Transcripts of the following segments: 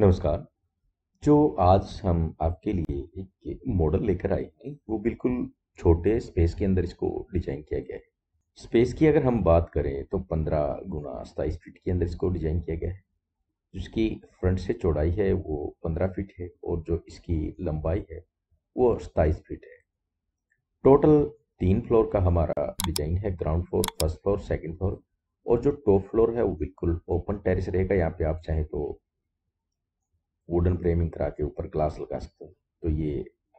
नमस्कार जो आज हम आपके लिए एक मॉडल लेकर आए हैं वो बिल्कुल छोटे स्पेस के अंदर इसको डिजाइन किया गया है स्पेस की अगर हम बात करें तो पंद्रह गुना सताईस फीट के अंदर इसको डिजाइन किया गया है जिसकी फ्रंट से चौड़ाई है वो पंद्रह फीट है और जो इसकी लंबाई है वो सताईस फीट है टोटल तीन फ्लोर का हमारा डिजाइन है ground floor first floor second floor और जो टॉप फ्लोर है वो बिल्कुल ओपन टेरिस रहेगा यहाँ पे आप चाहें तो वुडन फ्रेमिंग करा के ऊपर ग्लास लगा सकते हैं तो ये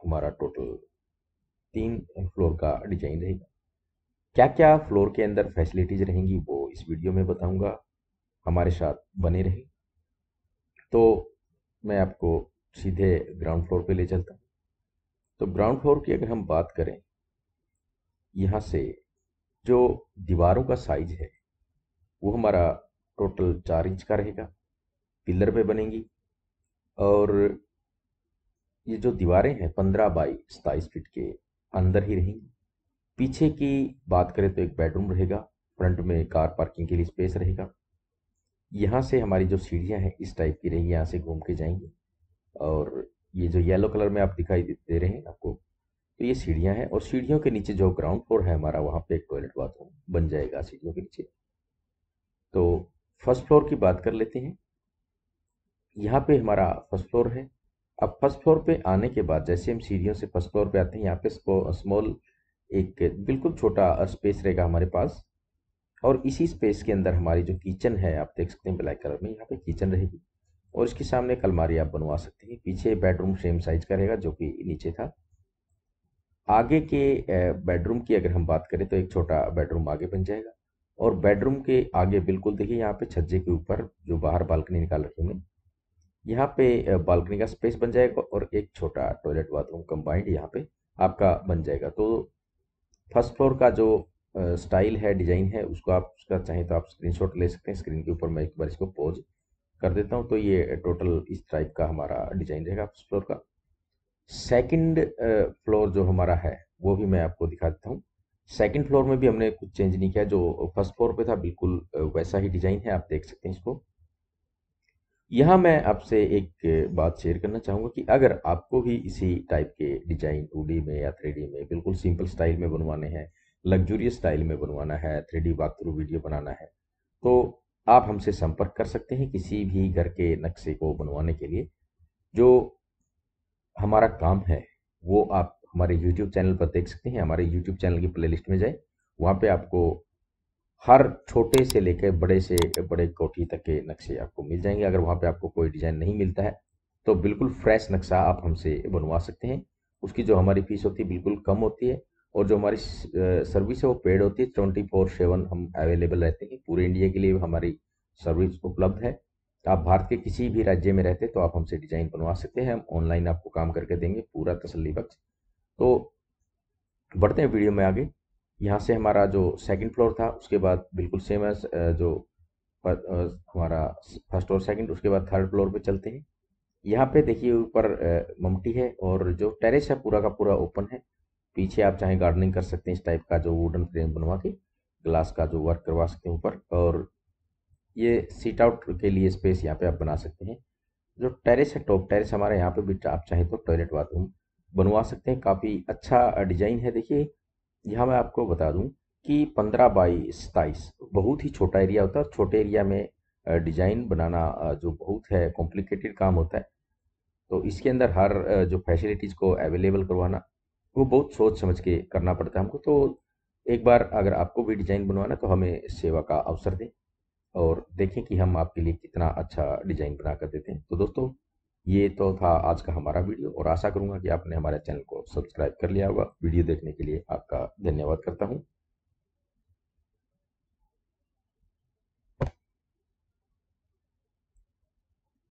हमारा टोटल तीन फ्लोर का डिजाइन रहेगा क्या क्या फ्लोर के अंदर फैसिलिटीज रहेंगी वो इस वीडियो में बताऊंगा हमारे साथ बने रहे तो मैं आपको सीधे ग्राउंड फ्लोर पे ले चलता हूँ तो ग्राउंड फ्लोर की अगर हम बात करें यहाँ से जो दीवारों का साइज है वो हमारा टोटल चार इंच का रहेगा पिलर पे बनेंगी और ये जो दीवारें हैं पंद्रह बाई सताईस फिट के अंदर ही रहेंगी पीछे की बात करें तो एक बेडरूम रहेगा फ्रंट में कार पार्किंग के लिए स्पेस रहेगा यहाँ से हमारी जो सीढ़ियाँ हैं इस टाइप की रहेंगी यहाँ से घूम के जाएंगी और ये जो येलो कलर में आप दिखाई दे रहे हैं आपको तो ये सीढ़ियाँ हैं और सीढ़ियों के नीचे जो ग्राउंड फ्लोर है हमारा वहाँ पे एक टॉयलेट बाथरूम बन जाएगा सीढ़ियों के नीचे तो फर्स्ट फ्लोर की बात कर लेते हैं यहाँ पे हमारा फर्स्ट फ्लोर है अब फर्स्ट फ्लोर पे आने के बाद जैसे हम सीढ़ियों से फर्स्ट फ्लोर पे आते हैं यहाँ पे स्मॉल एक बिल्कुल छोटा स्पेस रहेगा हमारे पास और इसी स्पेस के अंदर हमारी जो किचन है आप देख सकते हैं ब्लैक कलर में यहाँ पे किचन रहेगी और इसके सामने एक अलमारी आप बनवा सकते हैं पीछे बेडरूम सेम साइज का रहेगा जो कि नीचे था आगे के बेडरूम की अगर हम बात करें तो एक छोटा बेडरूम आगे बन जाएगा और बेडरूम के आगे बिल्कुल देखिए यहाँ पे छज्जे के ऊपर जो बाहर बालकनी निकाल रखी हमने यहाँ पे बालकनी का स्पेस बन जाएगा और एक छोटा टॉयलेट बाथरूम कंबाइंड यहाँ पे आपका बन जाएगा तो फर्स्ट फ्लोर का जो स्टाइल है डिज़ाइन है उसको आप उसका चाहें तो आप स्क्रीनशॉट ले सकते हैं स्क्रीन के ऊपर मैं एक बार इसको पोज कर देता हूँ तो ये टोटल इस टाइप का हमारा डिज़ाइन रहेगा फर्स्ट फ्लोर का सेकेंड फ्लोर जो हमारा है वो भी मैं आपको दिखा देता हूँ सेकेंड फ्लोर में भी हमने कुछ चेंज नहीं किया जो फर्स्ट फ्लोर पे था बिल्कुल वैसा ही डिज़ाइन है आप देख सकते हैं इसको यहाँ मैं आपसे एक बात शेयर करना चाहूँगा कि अगर आपको भी इसी टाइप के डिजाइन टू में या थ्री में बिल्कुल सिंपल स्टाइल में बनवाने हैं लग्जूरियस स्टाइल में बनवाना है थ्री डी थ्रू वीडियो बनाना है तो आप हमसे संपर्क कर सकते हैं किसी भी घर के नक्शे को बनवाने के लिए जो हमारा काम है वो आप हमारे YouTube चैनल पर देख सकते हैं हमारे YouTube चैनल की प्लेलिस्ट में जाएं वहाँ पे आपको हर छोटे से लेकर बड़े से बड़े कोठी तक के नक्शे आपको मिल जाएंगे अगर वहाँ पे आपको कोई डिज़ाइन नहीं मिलता है तो बिल्कुल फ्रेश नक्शा आप हमसे बनवा सकते हैं उसकी जो हमारी फीस होती है बिल्कुल कम होती है और जो हमारी सर्विस है वो पेड होती है ट्वेंटी फोर सेवन हम अवेलेबल रहते हैं पूरे इंडिया के लिए हमारी सर्विस उपलब्ध है आप भारत के किसी भी राज्य में रहते तो आप हमसे डिज़ाइन बनवा सकते हैं हम ऑनलाइन आपको काम करके देंगे पूरा तसली बख्श तो बढ़ते हैं वीडियो में आगे यहाँ से हमारा जो सेकंड फ्लोर था उसके बाद बिल्कुल सेम है जो हमारा फर्स्ट और सेकंड उसके बाद थर्ड फ्लोर पे चलते हैं यहाँ पे देखिए ऊपर ममटी है और जो टेरेस है पूरा का पूरा ओपन है पीछे आप चाहे गार्डनिंग कर सकते हैं इस टाइप का जो वुडन फ्रेम बनवा के ग्लास का जो वर्क करवा सकते हैं ऊपर और ये सीट आउट के लिए स्पेस यहाँ पे आप बना सकते हैं जो टेरेस है टॉप टेरेस हमारे यहाँ पे भी आप चाहें तो टॉयलेट बाथरूम बनवा सकते हैं काफ़ी अच्छा डिजाइन है देखिए यहाँ मैं आपको बता दूँ कि पंद्रह बाई सताइस बहुत ही छोटा एरिया होता है छोटे एरिया में डिजाइन बनाना जो बहुत है कॉम्प्लिकेटेड काम होता है तो इसके अंदर हर जो फैसिलिटीज़ को अवेलेबल करवाना वो बहुत सोच समझ के करना पड़ता है हमको तो एक बार अगर आपको भी डिज़ाइन बनवाना तो हमें सेवा का अवसर दें और देखें कि हम आपके लिए कितना अच्छा डिज़ाइन बना कर देते हैं तो दोस्तों ये तो था आज का हमारा वीडियो और आशा करूंगा कि आपने हमारे चैनल को सब्सक्राइब कर लिया होगा वीडियो देखने के लिए आपका धन्यवाद करता हूँ